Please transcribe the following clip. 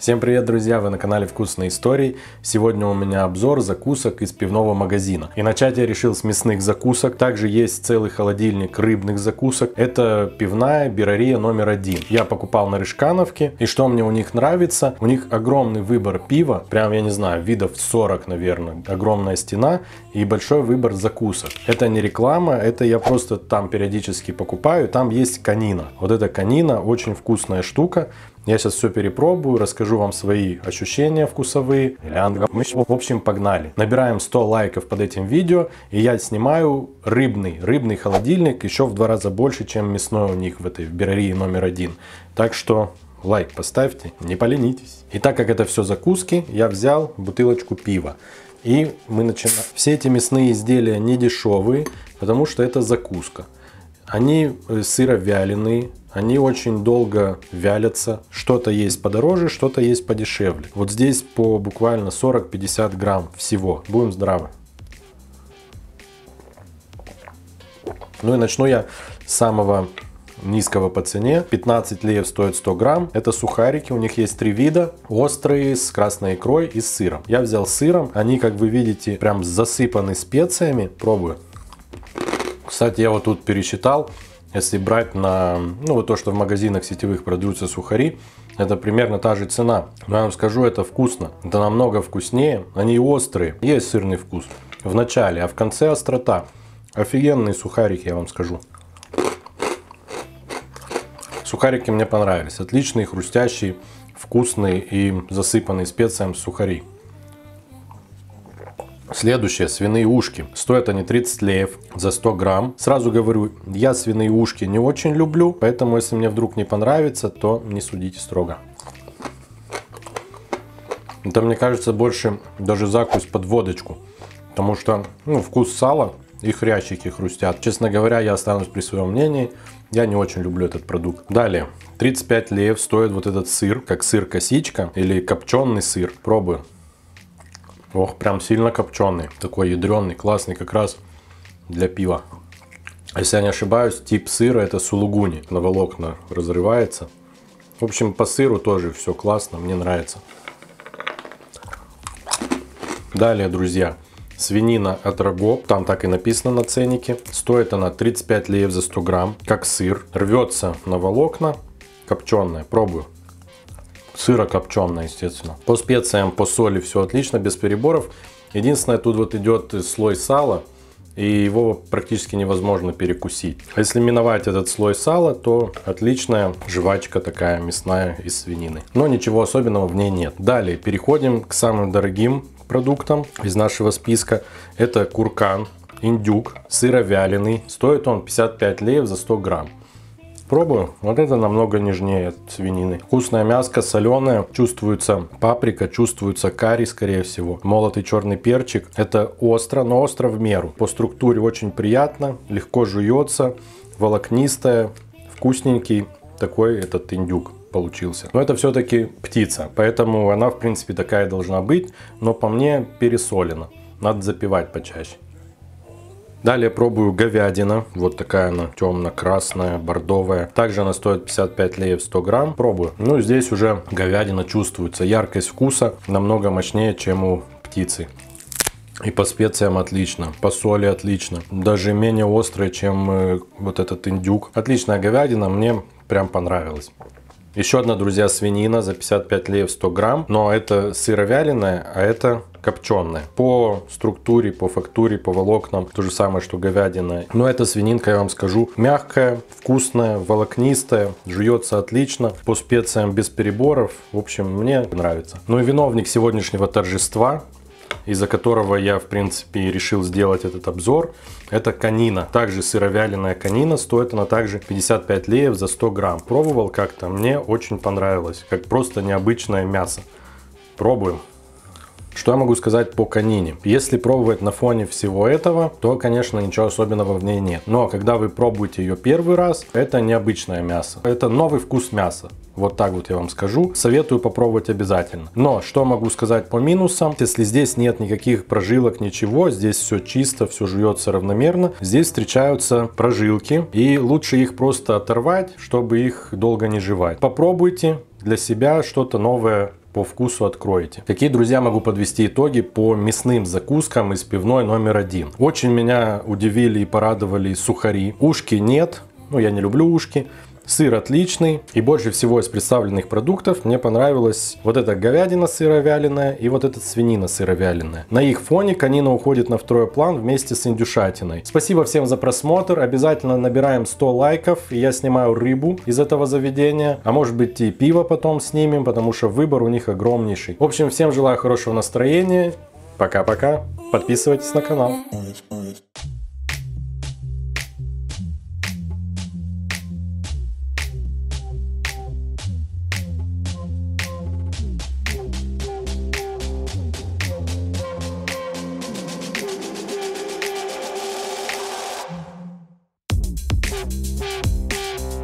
Всем привет, друзья! Вы на канале Вкусные Истории. Сегодня у меня обзор закусок из пивного магазина. И начать я решил с мясных закусок. Также есть целый холодильник рыбных закусок. Это пивная бирария номер один. Я покупал на Рыжкановке. И что мне у них нравится? У них огромный выбор пива. Прям, я не знаю, видов 40, наверное. Огромная стена и большой выбор закусок. Это не реклама, это я просто там периодически покупаю. Там есть канина. Вот эта канина очень вкусная штука. Я сейчас все перепробую, расскажу вам свои ощущения вкусовые. Мы, в общем, погнали. Набираем 100 лайков под этим видео, и я снимаю рыбный, рыбный холодильник еще в два раза больше, чем мясной у них в этой в берарии номер один. Так что лайк поставьте, не поленитесь. И так как это все закуски, я взял бутылочку пива. И мы начинаем. Все эти мясные изделия не дешевые, потому что это закуска. Они э, сыровяленые, они очень долго вялятся. Что-то есть подороже, что-то есть подешевле. Вот здесь по буквально 40-50 грамм всего. Будем здравы. Ну и начну я с самого низкого по цене. 15 леев стоит 100 грамм. Это сухарики, у них есть три вида. Острые, с красной икрой и с сыром. Я взял с сыром, они, как вы видите, прям засыпаны специями. Пробую. Кстати, я вот тут пересчитал. Если брать на, ну вот то, что в магазинах сетевых продаются сухари, это примерно та же цена. Но я вам скажу, это вкусно. Это намного вкуснее. Они острые. Есть сырный вкус в начале, а в конце острота. Офигенные сухарики, я вам скажу. Сухарики мне понравились. Отличные, хрустящие, вкусные и засыпанные специями сухари. Следующее, свиные ушки. Стоят они 30 леев за 100 грамм. Сразу говорю, я свиные ушки не очень люблю, поэтому если мне вдруг не понравится, то не судите строго. Это, мне кажется, больше даже закусь под водочку. Потому что ну, вкус сала и хрящики хрустят. Честно говоря, я останусь при своем мнении. Я не очень люблю этот продукт. Далее. 35 леев стоит вот этот сыр, как сыр-косичка или копченый сыр. Пробую. Ох, прям сильно копченый. Такой ядреный, классный как раз для пива. А если я не ошибаюсь, тип сыра это сулугуни. На волокна разрывается. В общем, по сыру тоже все классно, мне нравится. Далее, друзья, свинина от рогов, там так и написано на ценнике. Стоит она 35 леев за 100 грамм, как сыр. Рвется на волокна, копченая, пробую сыра копченого, естественно. По специям, по соли все отлично, без переборов. Единственное, тут вот идет слой сала, и его практически невозможно перекусить. А если миновать этот слой сала, то отличная жвачка такая мясная из свинины. Но ничего особенного в ней нет. Далее переходим к самым дорогим продуктам из нашего списка. Это куркан, индюк, сыровяленый. Стоит он 55 леев за 100 грамм. Пробую. Вот это намного нежнее свинины. Вкусная мяско, соленая. Чувствуется паприка, чувствуется карри, скорее всего. Молотый черный перчик. Это остро, но остро в меру. По структуре очень приятно, легко жуется, волокнистая, вкусненький такой этот индюк получился. Но это все-таки птица, поэтому она, в принципе, такая должна быть, но по мне пересолена. Надо запивать почаще. Далее пробую говядина. Вот такая она темно-красная, бордовая. Также она стоит 55 леев 100 грамм. Пробую. Ну, здесь уже говядина чувствуется. Яркость вкуса намного мощнее, чем у птицы. И по специям отлично, по соли отлично. Даже менее острая, чем э, вот этот индюк. Отличная говядина, мне прям понравилась. Еще одна, друзья, свинина за 55 леев 100 грамм. Но это сыровяленая, а это копченая. По структуре, по фактуре, по волокнам то же самое, что говядина. Но эта свининка, я вам скажу, мягкая, вкусная, волокнистая, жуется отлично, по специям без переборов. В общем, мне нравится. Ну и виновник сегодняшнего торжества из-за которого я, в принципе, решил сделать этот обзор, это канина. Также сыровяленая канина, стоит она также 55 леев за 100 грамм. Пробовал как-то, мне очень понравилось, как просто необычное мясо. Пробуем. Что я могу сказать по конине? Если пробовать на фоне всего этого, то, конечно, ничего особенного в ней нет. Но когда вы пробуете ее первый раз, это необычное мясо. Это новый вкус мяса. Вот так вот я вам скажу. Советую попробовать обязательно. Но что могу сказать по минусам? Если здесь нет никаких прожилок, ничего, здесь все чисто, все жуется равномерно, здесь встречаются прожилки. И лучше их просто оторвать, чтобы их долго не жевать. Попробуйте для себя что-то новое по вкусу откроете. Какие, друзья, могу подвести итоги по мясным закускам из пивной номер один. Очень меня удивили и порадовали сухари. Ушки нет, ну я не люблю ушки. Сыр отличный, и больше всего из представленных продуктов мне понравилась вот эта говядина сыровяленая и вот эта свинина сыровяленая. На их фоне конина уходит на второй план вместе с индюшатиной. Спасибо всем за просмотр, обязательно набираем 100 лайков, и я снимаю рыбу из этого заведения, а может быть и пиво потом снимем, потому что выбор у них огромнейший. В общем, всем желаю хорошего настроения, пока-пока, подписывайтесь на канал.